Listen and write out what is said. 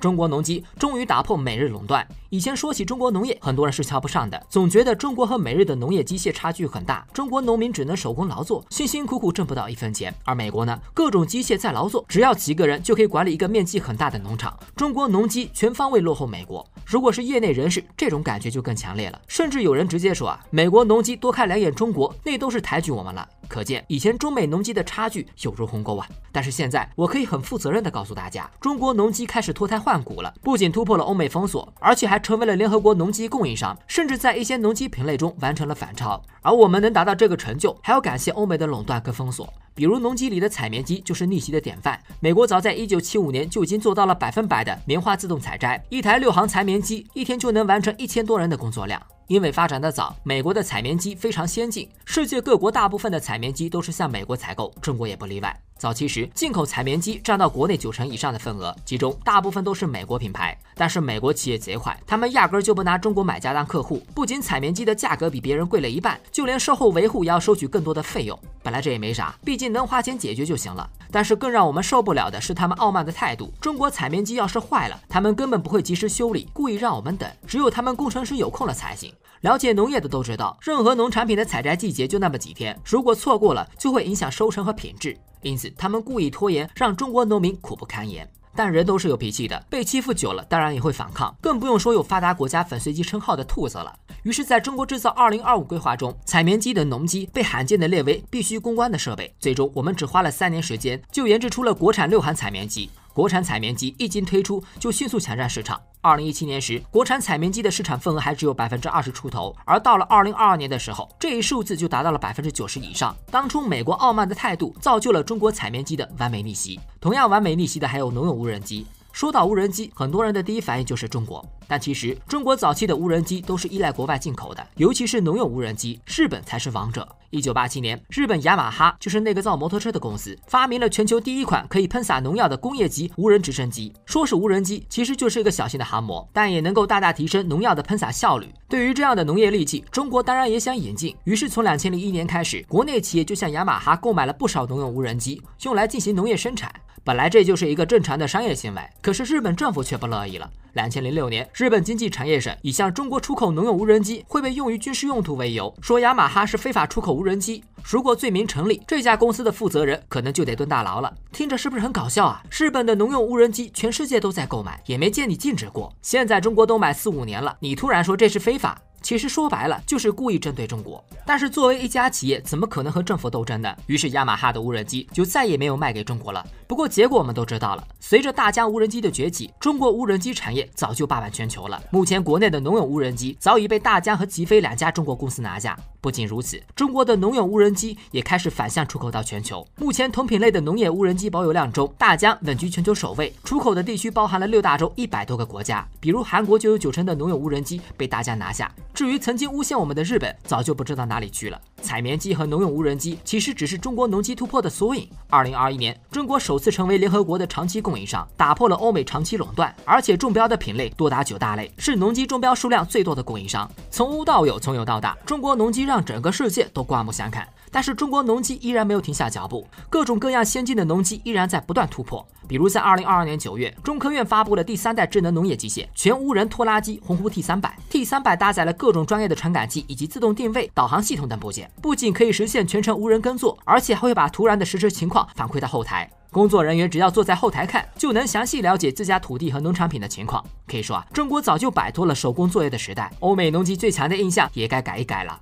中国农机终于打破美日垄断。以前说起中国农业，很多人是瞧不上的，总觉得中国和美日的农业机械差距很大。中国农民只能手工劳作，辛辛苦苦挣不到一分钱。而美国呢，各种机械在劳作，只要几个人就可以管理一个面积很大的农场。中国农机全方位落后美国。如果是业内人士，这种感觉就更强烈了。甚至有人直接说啊，美国农机多看两眼中国，那都是抬举我们了。可见以前中美农机的差距犹如鸿沟啊。但是现在，我可以很负责任地告诉大家，中国农机开始脱胎换骨了。不仅突破了欧美封锁，而且还成为了联合国农机供应商，甚至在一些农机品类中完成了反超。而我们能达到这个成就，还要感谢欧美的垄断跟封锁。比如农机里的采棉机就是逆袭的典范。美国早在一九七五年就已经做到了百分百的棉花自动采摘，一台六行采棉机一天就能完成一千多人的工作量。因为发展的早，美国的采棉机非常先进，世界各国大部分的采棉机都是向美国采购，中国也不例外。早期时，进口采棉机占到国内九成以上的份额，其中大部分都是美国品牌。但是美国企业贼坏，他们压根就不拿中国买家当客户，不仅采棉机的价格比别人贵了一半，就连售后维护也要收取更多的费用。本来这也没啥，毕竟能花钱解决就行了。但是更让我们受不了的是他们傲慢的态度。中国采棉机要是坏了，他们根本不会及时修理，故意让我们等，只有他们工程师有空了才行。了解农业的都知道，任何农产品的采摘季节就那么几天，如果错过了，就会影响收成和品质。因此，他们故意拖延，让中国农民苦不堪言。但人都是有脾气的，被欺负久了，当然也会反抗，更不用说有发达国家粉碎机称号的兔子了。于是，在中国制造二零二五规划中，采棉机的农机被罕见的列为必须攻关的设备。最终，我们只花了三年时间，就研制出了国产六含采棉机。国产彩棉机一经推出就迅速抢占市场。二零一七年时，国产彩棉机的市场份额还只有百分之二十出头，而到了二零二二年的时候，这一数字就达到了百分之九十以上。当初美国傲慢的态度，造就了中国彩棉机的完美逆袭。同样完美逆袭的，还有农用无人机。说到无人机，很多人的第一反应就是中国，但其实中国早期的无人机都是依赖国外进口的，尤其是农用无人机，日本才是王者。一九八七年，日本雅马哈就是那个造摩托车的公司，发明了全球第一款可以喷洒农药的工业级无人直升机。说是无人机，其实就是一个小型的航模，但也能够大大提升农药的喷洒效率。对于这样的农业利器，中国当然也想引进，于是从两千零一年开始，国内企业就向雅马哈购买了不少农用无人机，用来进行农业生产。本来这就是一个正常的商业行为，可是日本政府却不乐意了。两千零六年，日本经济产业省以向中国出口农用无人机会被用于军事用途为由，说雅马哈是非法出口无人机。如果罪名成立，这家公司的负责人可能就得蹲大牢了。听着是不是很搞笑啊？日本的农用无人机全世界都在购买，也没见你禁止过。现在中国都买四五年了，你突然说这是非法。其实说白了就是故意针对中国，但是作为一家企业，怎么可能和政府斗争呢？于是，雅马哈的无人机就再也没有卖给中国了。不过，结果我们都知道了。随着大疆无人机的崛起，中国无人机产业早就霸占全球了。目前国内的农用无人机早已被大疆和极飞两家中国公司拿下。不仅如此，中国的农用无人机也开始反向出口到全球。目前同品类的农业无人机保有量中，大疆稳居全球首位，出口的地区包含了六大洲一百多个国家，比如韩国就有九成的农用无人机被大疆拿下。至于曾经诬陷我们的日本，早就不知道哪里去了。采棉机和农用无人机其实只是中国农机突破的缩影。二零二一年，中国首次成为联合国的长期供应商，打破了欧美长期垄断，而且中标的品类多达九大类，是农机中标数量最多的供应商。从无到有，从有到大，中国农机让整个世界都刮目相看。但是中国农机依然没有停下脚步，各种各样先进的农机依然在不断突破。比如在二零二二年九月，中科院发布了第三代智能农业机械全无人拖拉机“鸿鹄 T 三百 T 三百”，搭载了。各种专业的传感器以及自动定位导航系统等部件，不仅可以实现全程无人耕作，而且还会把土壤的实时情况反馈到后台。工作人员只要坐在后台看，就能详细了解自家土地和农产品的情况。可以说啊，中国早就摆脱了手工作业的时代，欧美农机最强的印象也该改一改了。